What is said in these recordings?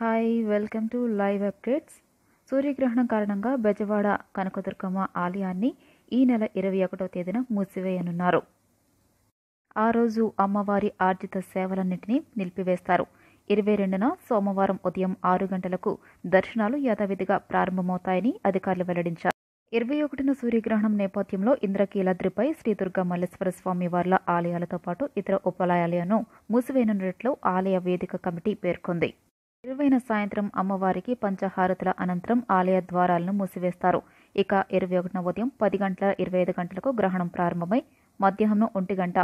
hi welcome to live updates సూర్యగ్రహణం కారణంగా బెజవాడ కనకదుర్గమ్మ ఆలయాన్ని ఈ నెల ఇరవై ఒకటో తేదీన మూసివేయనున్నారు ఆ రోజు అమ్మవారి ఆర్జిత సేవలన్నింటినీ నిలిపివేస్తారు ఇరవై రెండున సోమవారం ఉదయం ఆరు గంటలకు దర్శనాలు యథావిధిగా ప్రారంభమవుతాయని అధికారులు వెల్లడించారు ఇరవై ఒకటిన సూర్యగ్రహణం నేపథ్యంలో ఇంద్రకీలాద్రిపై శ్రీ దుర్గా మల్లేశ్వర స్వామి వార్ల ఆలయాలతో పాటు ఇతర ఉపాలయాలను మూసివేయనున్నట్లు ఆలయ వేదిక కమిటీ పేర్కొంది ఇరవైన సాయంత్రం అమ్మవారికి పంచహారతుల అనంతరం ఆలయ ద్వారాలను మూసివేస్తారు ఇక ఇరవై ఒకటిన ఉదయం పది గంటల ఇరవై ఐదు గంటలకు గ్రహణం ప్రారంభమై మధ్యాహ్నం ఒంటి గంట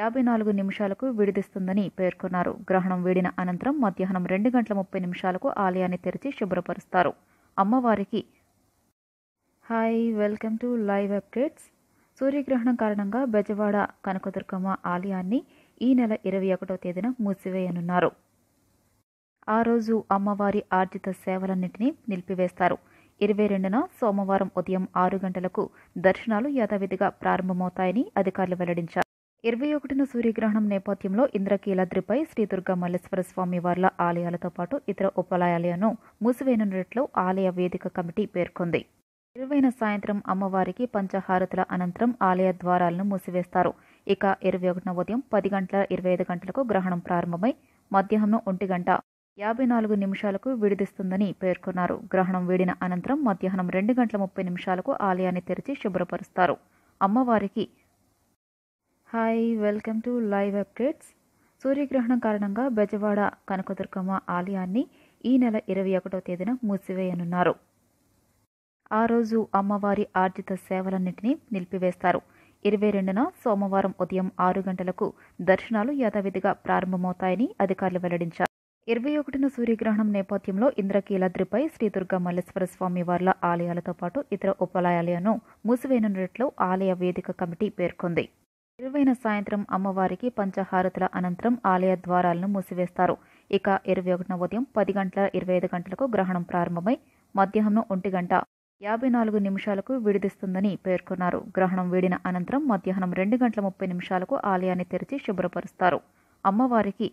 యాభై నాలుగు నిమిషాలకు విడిదిస్తుందని పేర్కొన్నారు గ్రహణం వీడిన అనంతరం మధ్యాహ్నం రెండు గంటల ముప్పై నిమిషాలకు ఆలయాన్ని తెరిచి శుభ్రపరుస్తారు అమ్మవారికి hi welcome to live updates సూర్యగ్రహణం కారణంగా బెజవాడ కనకదుర్గమ్మ ఆలయాన్ని ఈ నెల ఇరవై ఒకటో తేదీన మూసివేయనున్నారు ఆ రోజు అమ్మవారి ఆర్జిత సేవలన్నింటినీ నిలిపివేస్తారు ఇరవై రెండున సోమవారం ఉదయం ఆరు గంటలకు దర్శనాలు యథావిధిగా ప్రారంభమవుతాయని అధికారులు వెల్లడించారు ఇరవై ఒకటిన సూర్యగ్రహణం నేపథ్యంలో ఇంద్రకీలాద్రిపై శ్రీ దుర్గా మల్లేశ్వర స్వామి వార్ల ఆలయాలతో పాటు ఇతర ఉపాలయాలను మూసివేయనున్నట్లు ఆలయ వేదిక కమిటీ పేర్కొంది ఇరవైన సాయంత్రం అమ్మవారికి పంచహారతుల అనంతరం ఆలయ ద్వారాలను మూసివేస్తారు ఇక ఇరవై ఒకటిన ఉదయం పది గంటల ఇరవై ఐదు గంటలకు గ్రహణం ప్రారంభమై మధ్యాహ్నం ఒంటి గంట యాభై నాలుగు నిమిషాలకు విడిదిస్తుందని పేర్కొన్నారు గ్రహణం వీడిన అనంతరం మధ్యాహ్నం రెండు గంటల ముప్పై నిమిషాలకు ఆలయాన్ని తెరిచి శుభ్రపరుస్తారు అమ్మవారికి hi welcome to live updates సూర్యగ్రహణం కారణంగా బెజవాడ కనకదుర్గమ్మ ఆలయాన్ని ఈ నెల ఇరవై ఒకటో తేదీన మూసివేయనున్నారు ఆ రోజు అమ్మవారి ఆర్జిత సేవలన్నింటినీ నిలిపివేస్తారు ఇరవై రెండున సోమవారం ఉదయం ఆరు గంటలకు దర్శనాలు యథావిధిగా ప్రారంభమవుతాయని అధికారులు వెల్లడించారు ఇరవై ఒకటిన సూర్యగ్రహణం నేపథ్యంలో ఇంద్రకీలాద్రిపై శ్రీ దుర్గా మల్లేశ్వర స్వామి వార్ల ఆలయాలతో పాటు ఇతర ఉపాలయాలను మూసివేయనున్నట్లు ఆలయ వేదిక కమిటీ పేర్కొంది ఇరవైన సాయంత్రం అమ్మవారికి పంచహారతుల అనంతరం ఆలయ ద్వారాలను మూసివేస్తారు ఇక ఇరవై ఒకటిన ఉదయం పది గంటల ఇరవై ఐదు గంటలకు గ్రహణం ప్రారంభమై మధ్యాహ్నం ఒంటి గంట యాభై నాలుగు నిమిషాలకు విడిదిస్తుందని పేర్కొన్నారు గ్రహణం వీడిన అనంతరం మధ్యాహ్నం రెండు గంటల ముప్పై నిమిషాలకు ఆలయాన్ని తెరిచి శుభ్రపరుస్తారు అమ్మవారికి